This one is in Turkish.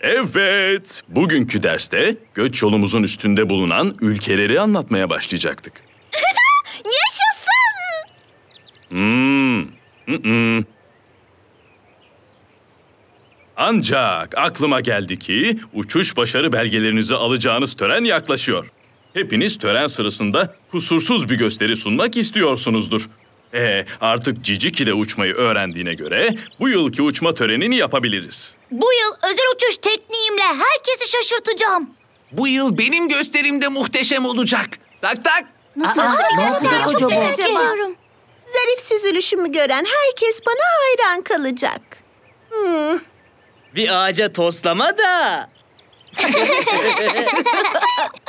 Evet, bugünkü derste göç yolumuzun üstünde bulunan ülkeleri anlatmaya başlayacaktık. Yaşasın! Hmm, mm -mm. Ancak aklıma geldi ki uçuş başarı belgelerinizi alacağınız tören yaklaşıyor. Hepiniz tören sırasında husursuz bir gösteri sunmak istiyorsunuzdur. Ee, artık Cicik ile uçmayı öğrendiğine göre bu yılki uçma törenini yapabiliriz. Bu yıl özel uçuş tekniğimle herkesi şaşırtacağım. Bu yıl benim gösterim de muhteşem olacak. Tak tak. Nasıl, Aa, nasıl bir gösteri acaba? acaba? Zarif süzülüşümü gören herkes bana hayran kalacak. Hmm. Bir ağaca toslama da.